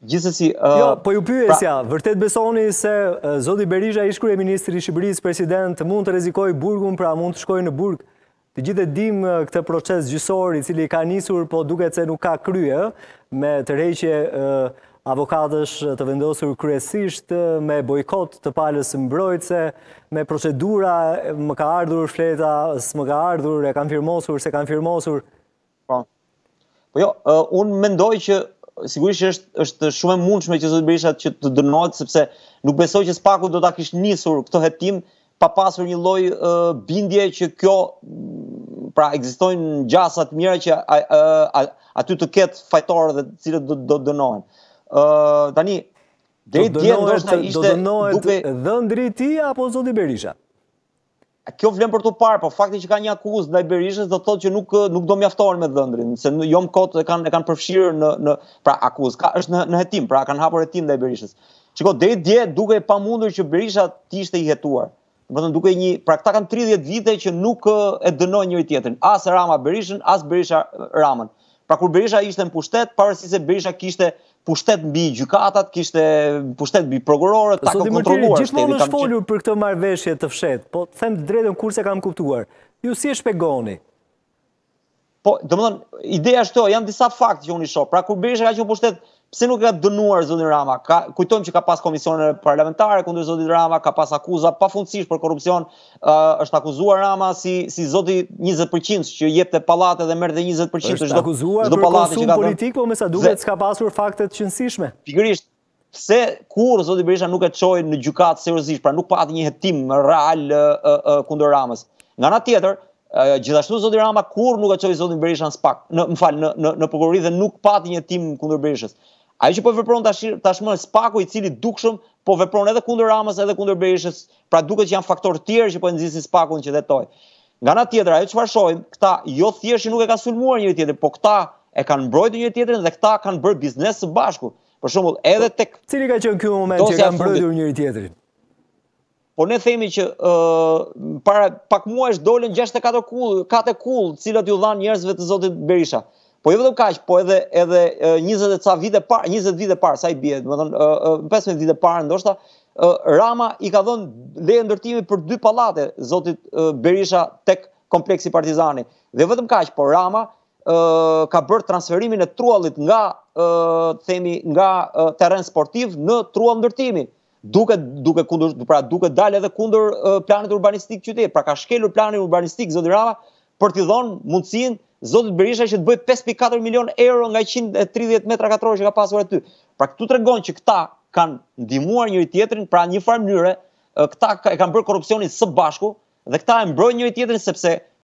Gjithësësi... Uh, jo, po ju pyë e pra- vërtet besoni se uh, Zodi Berisha ish e Ministri Shqipërisë President, mund të rezikoj burgun, pra mund të shkoj në burg. Të gjithë e dim uh, këtë proces gjyqësor i cili ka njësur, po duke të se nuk ka krye, me tërheqje reqje avokatës të vendosur kryesisht me bojkot të palës mbrojtëse, me procedura më ka ardhur fleta, më ka ardhur e kanë firmosur, se kanë firmosur. Po, po jo, unë mendoj që sigurisht është është shumë e mundshme që zot Berisha që të dënohet sepse nuk besoj që Spaku do ta kishte nisur këtë hetim pa pasur një lloj bindje që kjo mm, pra ekzistojnë gjasa të mira që a, a, a, aty të ketë fajtorë dhe të cilët do do dënohen. Ë uh, tani deri dje ndoshta ishte do dënohet dhëndri i tij apo zoti Berisha kjo vlen për të parë, po fakti që ka një akuzë ndaj Berishës do të thotë që nuk eh, nuk do mjaftohen me dhëndrin, se jo më kot e kanë e kanë përfshirë në në pra akuzë, ka është në në hetim, pra kanë hapur hetim ndaj Berishës. Çiko deri dje duke e pamundur që Berisha të ishte i hetuar. Do të thonë duke një, pra ata kanë 30 vite që nuk eh, e dënojnë njëri tjetrin, as Rama Berishën, as Berisha Ramën. Pra kur Berisha ishte në pushtet, pavarësisht se Berisha kishte pushtet mbi gjykatat, kishte pushtet mbi prokurorët, ta ka kontroluar shtetin. Gjithmonë është folur për këtë marveshje të fshet, po them drejtën kurse kam kuptuar. Ju si e shpegoni, Po, do të thonë, ideja është kjo, janë disa fakte që unë i shoh. Pra kur Berisha ka qenë në pushtet, pse nuk ka dënuar zonin Rama? Ka kujtojmë që ka pas komisione parlamentare kundër zotit Rama, ka pas akuza pafundësisht për korrupsion, uh, është akuzuar Rama si si zoti 20% që jep te pallate dhe merr te 20% të çdo është akuzuar për që ka... politik, po me sa duket s'ka pasur fakte të qëndësishme. Pikërisht pse kur Zoti Berisha nuk e çoi në gjykatë seriozisht, pra nuk pa atë një hetim real uh, uh, kundër Ramës. Nga ana tjetër, gjithashtu zoti Rama kur nuk e çoi zotin Berisha në Spak, në më fal, në në në prokurori dhe nuk pati një tim kundër Berishës. Ai që po vepron tash tashmë Spaku i cili dukshëm po vepron edhe kundër Ramës edhe kundër Berishës, pra duket që janë faktor të tjerë që po nxisin Spakun që dhetoj. Nga ana tjetër, ajo çfarë shohim, këta jo thjesht nuk e ka sulmuar njëri tjetrin, po këta e kanë mbrojtur njëri tjetrin dhe këta kanë bërë biznes së bashku. Për shembull, edhe tek Cili ka qenë ky moment që kanë mbrojtur njëri tjetrin? Por ne themi që para pak muajsh dolën 64 kull, katë kull, të cilat iu dhanë njerëzve të Zotit Berisha. Po jo vetëm kaq, po edhe edhe 20 e ca vite parë, 20 vite parë sa i bie, do të thon 15 vite parë ndoshta, Rama i ka dhënë leje ndërtimi për dy pallate Zotit Berisha tek kompleksi Partizani. Dhe vetëm kaq, po Rama ka bërë transferimin e truallit nga të themi nga terren sportiv në truall ndërtimi duke duke kundër pra duke dalë edhe kundër uh, planit urbanistik qytet. Pra ka shkelur planin urbanistik Zoti Rava, për t'i dhënë mundësinë Zotit Berisha që të bëj 5.4 milion euro nga 130 metra katrorë që ka pasur aty. Pra këtu tregon që këta kanë ndihmuar njëri tjetrin pra në një farë mënyre, uh, këta kanë bërë korrupsionin së bashku dhe këta e mbrojnë njëri tjetrin sepse